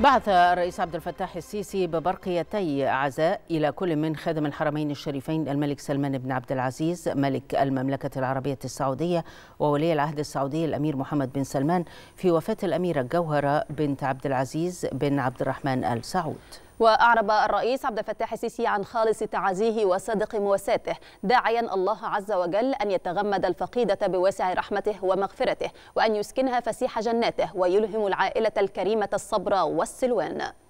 بعث الرئيس عبد الفتاح السيسي ببرقيتي عزاء إلى كل من خادم الحرمين الشريفين الملك سلمان بن عبد العزيز ملك المملكة العربية السعودية وولي العهد السعودي الأمير محمد بن سلمان في وفاة الأميرة الجوهرة بنت عبد العزيز بن عبد الرحمن آل سعود وأعرب الرئيس عبد الفتاح السيسي عن خالص تعازيه وصدق مواساته داعيا الله عز وجل أن يتغمد الفقيدة بواسع رحمته ومغفرته وأن يسكنها فسيح جناته ويلهم العائلة الكريمة الصبر والسلوان